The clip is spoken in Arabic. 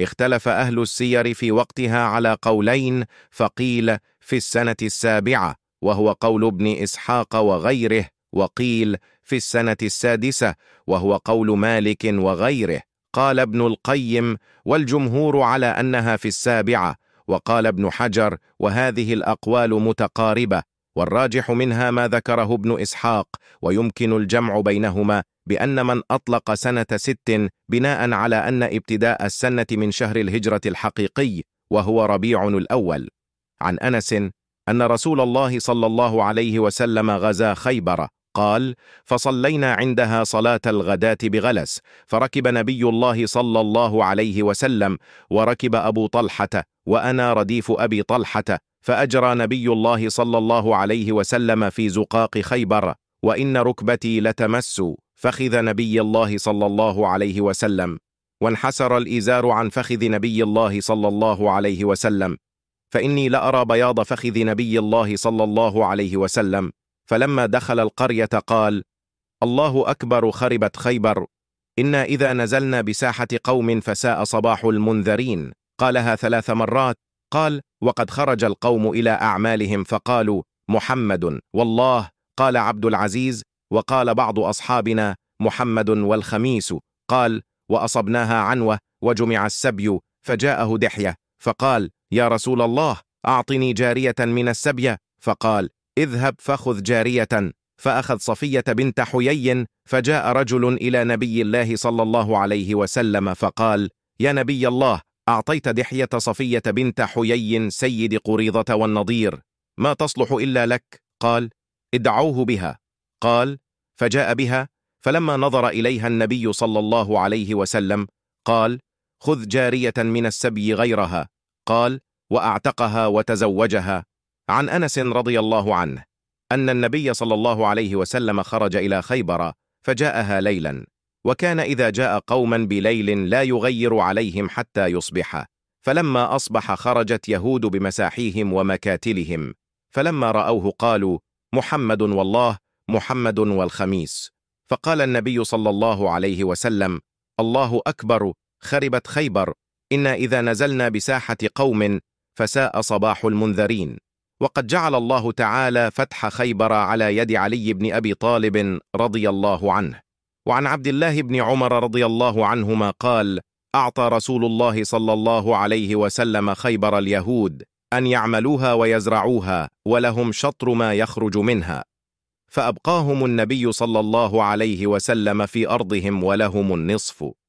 اختلف أهل السير في وقتها على قولين فقيل في السنة السابعة وهو قول ابن إسحاق وغيره وقيل في السنة السادسة وهو قول مالك وغيره قال ابن القيم والجمهور على أنها في السابعة وقال ابن حجر وهذه الأقوال متقاربة والراجح منها ما ذكره ابن إسحاق ويمكن الجمع بينهما بأن من أطلق سنة ست بناء على أن ابتداء السنة من شهر الهجرة الحقيقي وهو ربيع الأول عن أنس أن رسول الله صلى الله عليه وسلم غزا خيبر قال فصلينا عندها صلاة الغداة بغلس فركب نبي الله صلى الله عليه وسلم وركب أبو طلحة وأنا رديف أبي طلحة فأجرى نبي الله صلى الله عليه وسلم في زقاق خيبر وإن ركبتي لتمس فخذ نبي الله صلى الله عليه وسلم وانحسر الإزار عن فخذ نبي الله صلى الله عليه وسلم فإني لأرى بياض فخذ نبي الله صلى الله عليه وسلم فلما دخل القرية قال الله أكبر خربت خيبر إنا إذا نزلنا بساحة قوم فساء صباح المنذرين قالها ثلاث مرات قال وقد خرج القوم إلى أعمالهم فقالوا محمد والله قال عبد العزيز وقال بعض أصحابنا محمد والخميس قال وأصبناها عنوة وجمع السبي فجاءه دحية فقال يا رسول الله أعطني جارية من السبية فقال اذهب فخذ جارية فأخذ صفية بنت حيي فجاء رجل إلى نبي الله صلى الله عليه وسلم فقال يا نبي الله أعطيت دحية صفية بنت حيي سيد قريضة والنضير ما تصلح إلا لك قال ادعوه بها قال فجاء بها فلما نظر إليها النبي صلى الله عليه وسلم قال خذ جارية من السبي غيرها قال وأعتقها وتزوجها عن أنس رضي الله عنه أن النبي صلى الله عليه وسلم خرج إلى خيبر فجاءها ليلا وكان إذا جاء قوما بليل لا يغير عليهم حتى يصبح فلما أصبح خرجت يهود بمساحيهم ومكاتلهم فلما رأوه قالوا محمد والله محمد والخميس فقال النبي صلى الله عليه وسلم الله أكبر خربت خيبر إنا إذا نزلنا بساحة قوم فساء صباح المنذرين وقد جعل الله تعالى فتح خيبر على يد علي بن أبي طالب رضي الله عنه وعن عبد الله بن عمر رضي الله عنهما قال أعطى رسول الله صلى الله عليه وسلم خيبر اليهود أن يعملوها ويزرعوها ولهم شطر ما يخرج منها فأبقاهم النبي صلى الله عليه وسلم في أرضهم ولهم النصف